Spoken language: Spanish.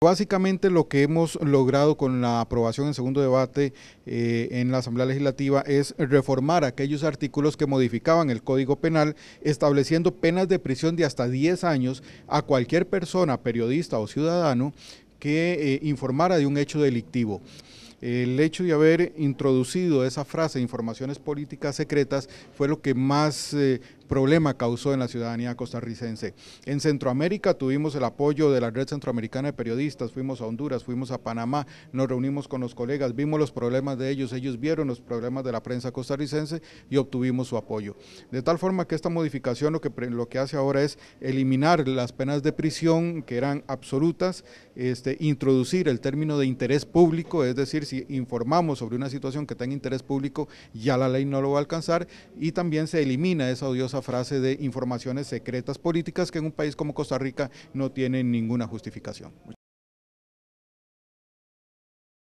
Básicamente lo que hemos logrado con la aprobación en segundo debate eh, en la Asamblea Legislativa es reformar aquellos artículos que modificaban el Código Penal, estableciendo penas de prisión de hasta 10 años a cualquier persona, periodista o ciudadano, que eh, informara de un hecho delictivo. El hecho de haber introducido esa frase, informaciones políticas secretas, fue lo que más eh, problema causó en la ciudadanía costarricense. En Centroamérica tuvimos el apoyo de la Red Centroamericana de Periodistas, fuimos a Honduras, fuimos a Panamá, nos reunimos con los colegas, vimos los problemas de ellos, ellos vieron los problemas de la prensa costarricense y obtuvimos su apoyo. De tal forma que esta modificación lo que, lo que hace ahora es eliminar las penas de prisión que eran absolutas, este, introducir el término de interés público, es decir, si informamos sobre una situación que tenga interés público, ya la ley no lo va a alcanzar y también se elimina esa odiosa frase de informaciones secretas políticas que en un país como Costa Rica no tienen ninguna justificación.